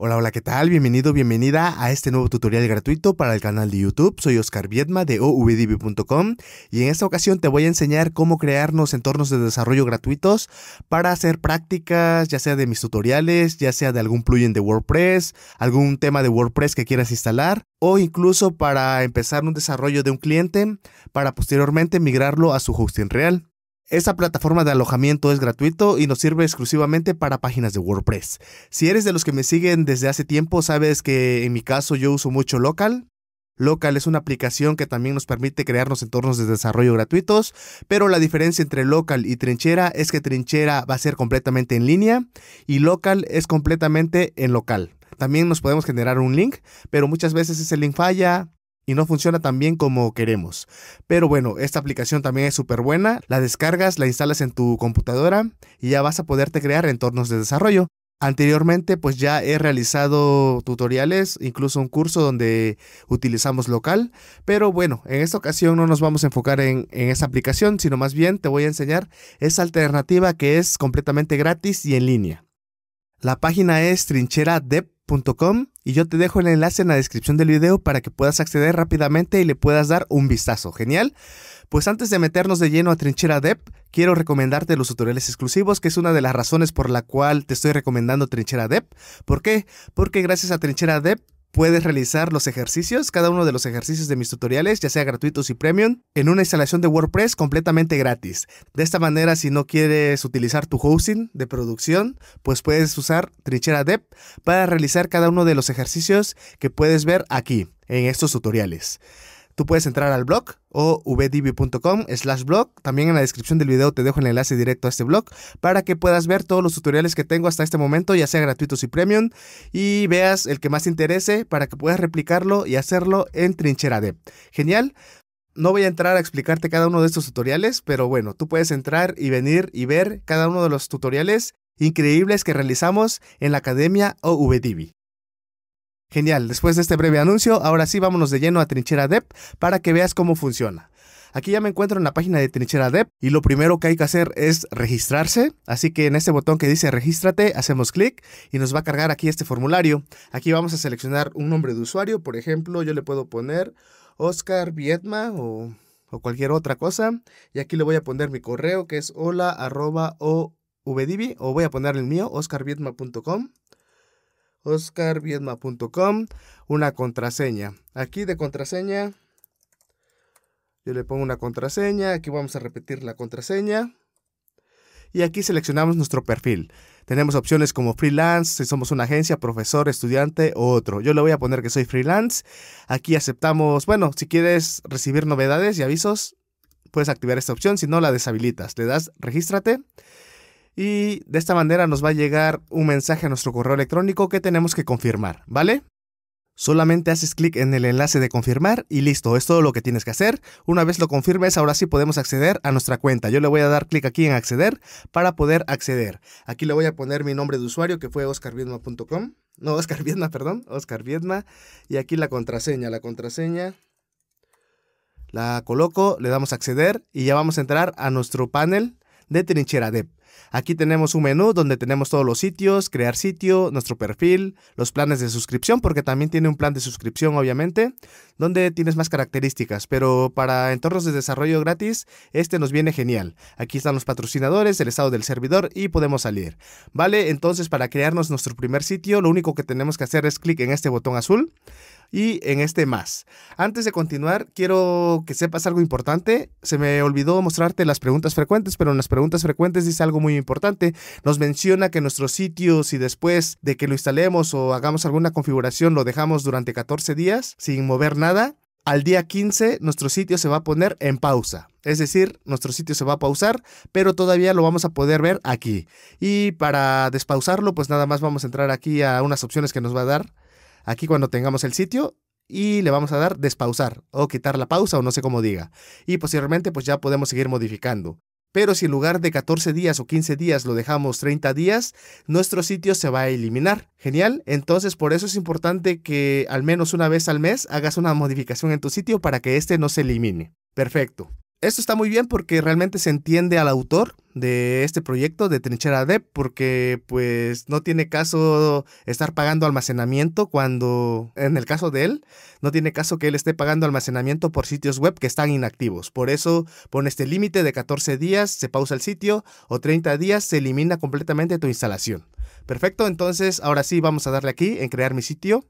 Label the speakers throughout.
Speaker 1: Hola, hola, ¿qué tal? Bienvenido, bienvenida a este nuevo tutorial gratuito para el canal de YouTube. Soy Oscar Viedma de OVDB.com y en esta ocasión te voy a enseñar cómo crearnos entornos de desarrollo gratuitos para hacer prácticas, ya sea de mis tutoriales, ya sea de algún plugin de WordPress, algún tema de WordPress que quieras instalar o incluso para empezar un desarrollo de un cliente para posteriormente migrarlo a su hosting real. Esta plataforma de alojamiento es gratuito y nos sirve exclusivamente para páginas de WordPress. Si eres de los que me siguen desde hace tiempo, sabes que en mi caso yo uso mucho Local. Local es una aplicación que también nos permite crearnos entornos de desarrollo gratuitos, pero la diferencia entre Local y Trinchera es que Trinchera va a ser completamente en línea y Local es completamente en local. También nos podemos generar un link, pero muchas veces ese link falla, y no funciona tan bien como queremos. Pero bueno, esta aplicación también es súper buena. La descargas, la instalas en tu computadora y ya vas a poderte crear entornos de desarrollo. Anteriormente pues ya he realizado tutoriales, incluso un curso donde utilizamos local, pero bueno, en esta ocasión no nos vamos a enfocar en, esa aplicación, sino más bien te voy a enseñar esa alternativa que es completamente gratis y en línea. La página es trinchera y yo te dejo el enlace en la descripción del video para que puedas acceder rápidamente y le puedas dar un vistazo. ¿Genial? Pues antes de meternos de lleno a Trinchera Dev, quiero recomendarte los tutoriales exclusivos, que es una de las razones por la cual te estoy recomendando Trinchera Dev. ¿Por qué? Porque gracias a Trinchera Dev Puedes realizar los ejercicios, cada uno de los ejercicios de mis tutoriales, ya sea gratuitos y premium, en una instalación de WordPress completamente gratis. De esta manera, si no quieres utilizar tu hosting de producción, pues puedes usar Trichera para realizar cada uno de los ejercicios que puedes ver aquí en estos tutoriales. Tú puedes entrar al blog o slash blog. También en la descripción del video te dejo el enlace directo a este blog para que puedas ver todos los tutoriales que tengo hasta este momento, ya sea gratuitos y premium, y veas el que más te interese para que puedas replicarlo y hacerlo en Trinchera de. Genial. No voy a entrar a explicarte cada uno de estos tutoriales, pero bueno, tú puedes entrar y venir y ver cada uno de los tutoriales increíbles que realizamos en la Academia VDB. Genial, después de este breve anuncio, ahora sí vámonos de lleno a Trinchera Depp para que veas cómo funciona. Aquí ya me encuentro en la página de Trinchera Depp y lo primero que hay que hacer es registrarse, así que en este botón que dice regístrate hacemos clic y nos va a cargar aquí este formulario. Aquí vamos a seleccionar un nombre de usuario, por ejemplo yo le puedo poner Oscar Vietma o, cualquier otra cosa y aquí le voy a poner mi correo que es hola o vdb o voy a poner el mío oscarvietma.com oscarviedma.com, una contraseña. Aquí de contraseña, yo le pongo una contraseña, aquí vamos a repetir la contraseña y aquí seleccionamos nuestro perfil. Tenemos opciones como freelance, si somos una agencia, profesor, estudiante o otro. Yo le voy a poner que soy freelance. Aquí aceptamos, bueno, si quieres recibir novedades y avisos, puedes activar esta opción, si no la deshabilitas. Le das regístrate y de esta manera nos va a llegar un mensaje a nuestro correo electrónico que tenemos que confirmar, ¿vale? Solamente haces clic en el enlace de confirmar y listo, es todo lo que tienes que hacer. Una vez lo confirmes, ahora sí podemos acceder a nuestra cuenta. Yo le voy a dar clic aquí en acceder para poder acceder. Aquí le voy a poner mi nombre de usuario que fue oscarviedma.com. No, Oscar Viedma, perdón, Oscar Viedma. Y aquí la contraseña, la contraseña la coloco, le damos acceder y ya vamos a entrar a nuestro panel de Trinchera Dev. Aquí tenemos un menú donde tenemos todos los sitios, crear sitio, nuestro perfil, los planes de suscripción, porque también tiene un plan de suscripción, obviamente, donde tienes más características, pero para entornos de desarrollo gratis, este nos viene genial. Aquí están los patrocinadores, el estado del servidor y podemos salir. Vale, entonces para crearnos nuestro primer sitio, lo único que tenemos que hacer es clic en este botón azul y en este más. Antes de continuar, quiero que sepas algo importante. Se me olvidó mostrarte las preguntas frecuentes, pero en las preguntas frecuentes dice algo muy importante. Nos menciona que nuestro sitio, si después de que lo instalemos o hagamos alguna configuración, lo dejamos durante 14 días sin mover nada, al día 15 nuestro sitio se va a poner en pausa. Es decir, nuestro sitio se va a pausar, pero todavía lo vamos a poder ver aquí. Y para despausarlo, pues nada más vamos a entrar aquí a unas opciones que nos va a dar aquí cuando tengamos el sitio y le vamos a dar despausar o quitar la pausa o no sé cómo diga. Y posiblemente pues ya podemos seguir modificando. Pero si en lugar de 14 días o 15 días lo dejamos 30 días, nuestro sitio se va a eliminar. Genial. Entonces por eso es importante que al menos una vez al mes hagas una modificación en tu sitio para que este no se elimine. Perfecto. Esto está muy bien porque realmente se entiende al autor de este proyecto de Trinchera Dev porque pues no tiene caso estar pagando almacenamiento cuando en el caso de él no tiene caso que él esté pagando almacenamiento por sitios web que están inactivos. Por eso pone este límite de 14 días, se pausa el sitio o 30 días se elimina completamente tu instalación. Perfecto, entonces ahora sí vamos a darle aquí en crear mi sitio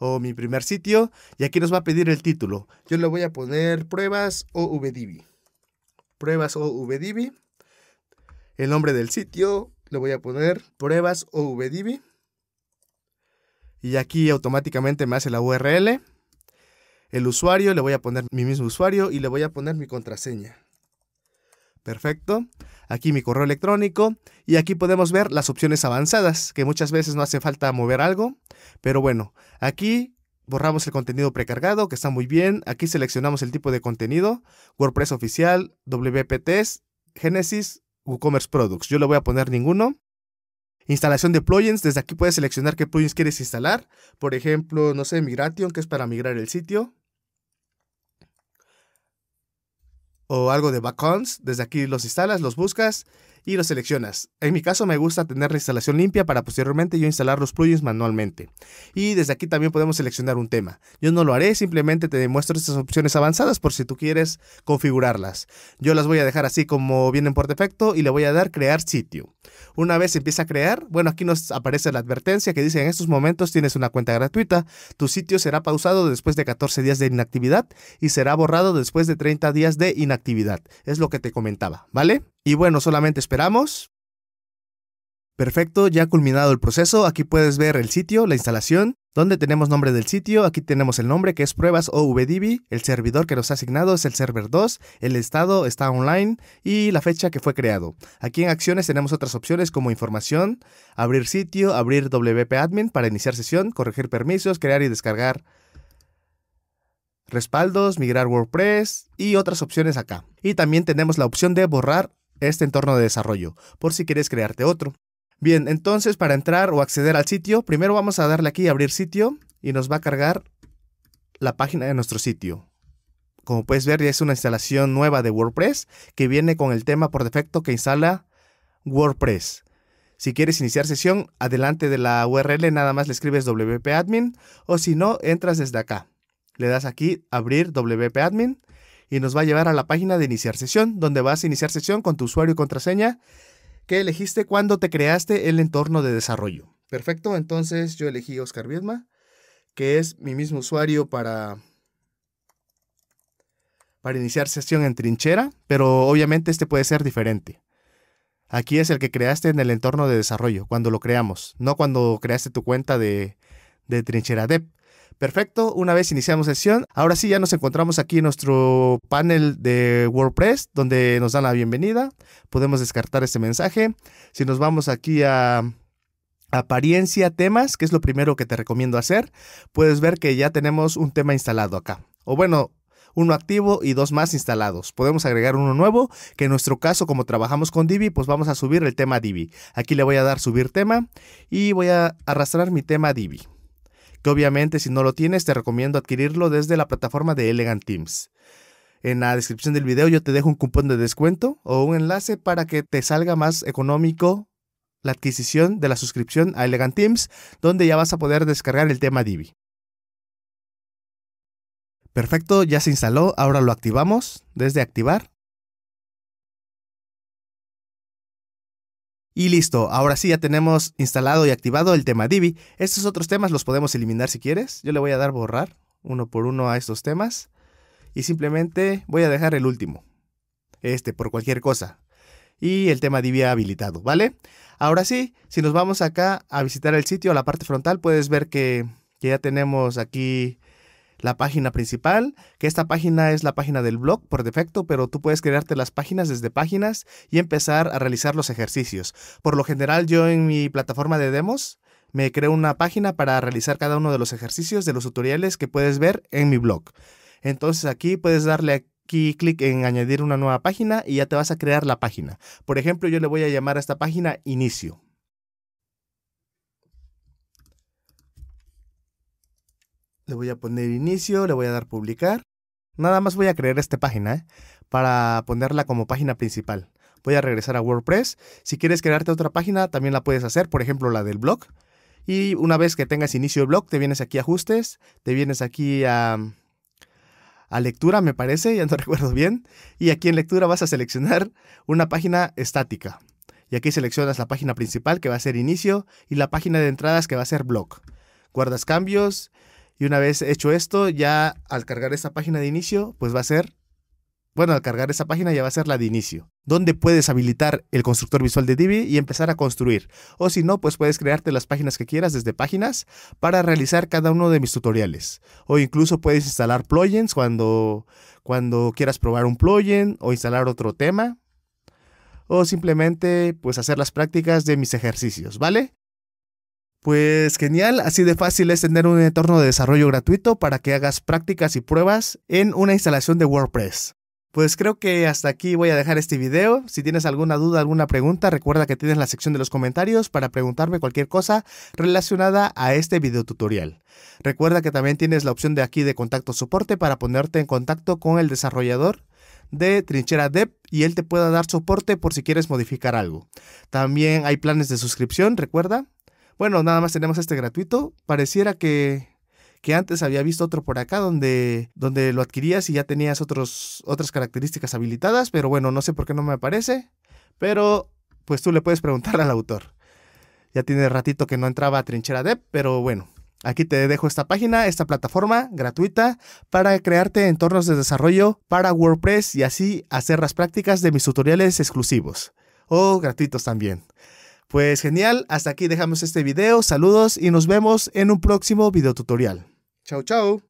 Speaker 1: o mi primer sitio y aquí nos va a pedir el título. Yo le voy a poner pruebas vdb Pruebas vdb El nombre del sitio le voy a poner pruebas o vdb Y aquí automáticamente me hace la URL. El usuario, le voy a poner mi mismo usuario y le voy a poner mi contraseña. Perfecto. Aquí mi correo electrónico y aquí podemos ver las opciones avanzadas, que muchas veces no hace falta mover algo. Pero bueno, aquí borramos el contenido precargado, que está muy bien. Aquí seleccionamos el tipo de contenido, WordPress oficial, WPTs, Genesis, WooCommerce Products. Yo le voy a poner ninguno. Instalación de plugins, desde aquí puedes seleccionar qué plugins quieres instalar. Por ejemplo, no sé, Migration, que es para migrar el sitio. o algo de vacons desde aquí los instalas, los buscas y lo seleccionas. En mi caso me gusta tener la instalación limpia para posteriormente yo instalar los plugins manualmente. Y desde aquí también podemos seleccionar un tema. Yo no lo haré, simplemente te demuestro estas opciones avanzadas por si tú quieres configurarlas. Yo las voy a dejar así como vienen por defecto y le voy a dar crear sitio. Una vez empieza a crear, bueno, aquí nos aparece la advertencia que dice en estos momentos tienes una cuenta gratuita, tu sitio será pausado después de 14 días de inactividad y será borrado después de 30 días de inactividad. Es lo que te comentaba, ¿vale? Y bueno, solamente esperamos. Perfecto, ya ha culminado el proceso, aquí puedes ver el sitio, la instalación, donde tenemos nombre del sitio, aquí tenemos el nombre que es pruebas OVDB, el servidor que nos ha asignado es el server 2, el estado está online y la fecha que fue creado. Aquí en acciones tenemos otras opciones como información, abrir sitio, abrir WP admin para iniciar sesión, corregir permisos, crear y descargar respaldos, migrar WordPress y otras opciones acá. Y también tenemos la opción de borrar este entorno de desarrollo, por si quieres crearte otro. Bien, entonces para entrar o acceder al sitio, primero vamos a darle aquí abrir sitio y nos va a cargar la página de nuestro sitio. Como puedes ver, ya es una instalación nueva de WordPress que viene con el tema por defecto que instala WordPress. Si quieres iniciar sesión, adelante de la URL nada más le escribes wp-admin o si no, entras desde acá. Le das aquí abrir wp-admin y nos va a llevar a la página de iniciar sesión, donde vas a iniciar sesión con tu usuario y contraseña que elegiste cuando te creaste el entorno de desarrollo. Perfecto, entonces yo elegí Oscar Viedma, que es mi mismo usuario para, para iniciar sesión en trinchera, pero obviamente este puede ser diferente. Aquí es el que creaste en el entorno de desarrollo, cuando lo creamos, no cuando creaste tu cuenta de, de trinchera dev. Perfecto, una vez iniciamos sesión, ahora sí ya nos encontramos aquí en nuestro panel de WordPress donde nos dan la bienvenida. Podemos descartar este mensaje. Si nos vamos aquí a apariencia, temas, que es lo primero que te recomiendo hacer, puedes ver que ya tenemos un tema instalado acá. O bueno, uno activo y dos más instalados. Podemos agregar uno nuevo, que en nuestro caso, como trabajamos con Divi, pues vamos a subir el tema Divi. Aquí le voy a dar subir tema y voy a arrastrar mi tema Divi que obviamente si no lo tienes te recomiendo adquirirlo desde la plataforma de Elegant Teams. En la descripción del video yo te dejo un cupón de descuento o un enlace para que te salga más económico la adquisición de la suscripción a Elegant Teams, donde ya vas a poder descargar el tema Divi. Perfecto, ya se instaló, ahora lo activamos desde activar. Y listo, ahora sí ya tenemos instalado y activado el tema Divi. Estos otros temas los podemos eliminar si quieres. Yo le voy a dar borrar uno por uno a estos temas. Y simplemente voy a dejar el último. Este, por cualquier cosa. Y el tema Divi habilitado, ¿vale? Ahora sí, si nos vamos acá a visitar el sitio, a la parte frontal, puedes ver que, que ya tenemos aquí la página principal, que esta página es la página del blog por defecto, pero tú puedes crearte las páginas desde páginas y empezar a realizar los ejercicios. Por lo general yo en mi plataforma de demos me creo una página para realizar cada uno de los ejercicios de los tutoriales que puedes ver en mi blog. Entonces aquí puedes darle aquí clic en añadir una nueva página y ya te vas a crear la página. Por ejemplo, yo le voy a llamar a esta página inicio. Le voy a poner inicio, le voy a dar publicar. Nada más voy a crear esta página ¿eh? para ponerla como página principal. Voy a regresar a WordPress. Si quieres crearte otra página, también la puedes hacer, por ejemplo, la del blog. Y una vez que tengas inicio de blog, te vienes aquí a ajustes, te vienes aquí a, a lectura, me parece, ya no recuerdo bien. Y aquí en lectura vas a seleccionar una página estática. Y aquí seleccionas la página principal que va a ser inicio y la página de entradas que va a ser blog. Guardas cambios, y una vez hecho esto, ya al cargar esta página de inicio, pues va a ser, bueno, al cargar esa página ya va a ser la de inicio, donde puedes habilitar el constructor visual de Divi y empezar a construir. O si no, pues puedes crearte las páginas que quieras desde páginas para realizar cada uno de mis tutoriales. O incluso puedes instalar plugins cuando, cuando quieras probar un plugin o instalar otro tema o simplemente pues hacer las prácticas de mis ejercicios, ¿vale? Pues genial, así de fácil es tener un entorno de desarrollo gratuito para que hagas prácticas y pruebas en una instalación de WordPress. Pues creo que hasta aquí voy a dejar este video. Si tienes alguna duda, alguna pregunta, recuerda que tienes la sección de los comentarios para preguntarme cualquier cosa relacionada a este video tutorial. Recuerda que también tienes la opción de aquí de contacto soporte para ponerte en contacto con el desarrollador de Trinchera Dev y él te pueda dar soporte por si quieres modificar algo. También hay planes de suscripción, recuerda. Bueno, nada más tenemos este gratuito. Pareciera que, que antes había visto otro por acá donde, donde lo adquirías y ya tenías otros, otras características habilitadas, pero bueno, no sé por qué no me aparece. Pero pues tú le puedes preguntar al autor. Ya tiene ratito que no entraba a Trinchera Dev, pero bueno, Aquí te dejo esta página, esta plataforma gratuita para crearte entornos de desarrollo para WordPress y así hacer las prácticas de mis tutoriales exclusivos o gratuitos también. Pues genial, hasta aquí dejamos este video, saludos y nos vemos en un próximo video tutorial. Chao, chao.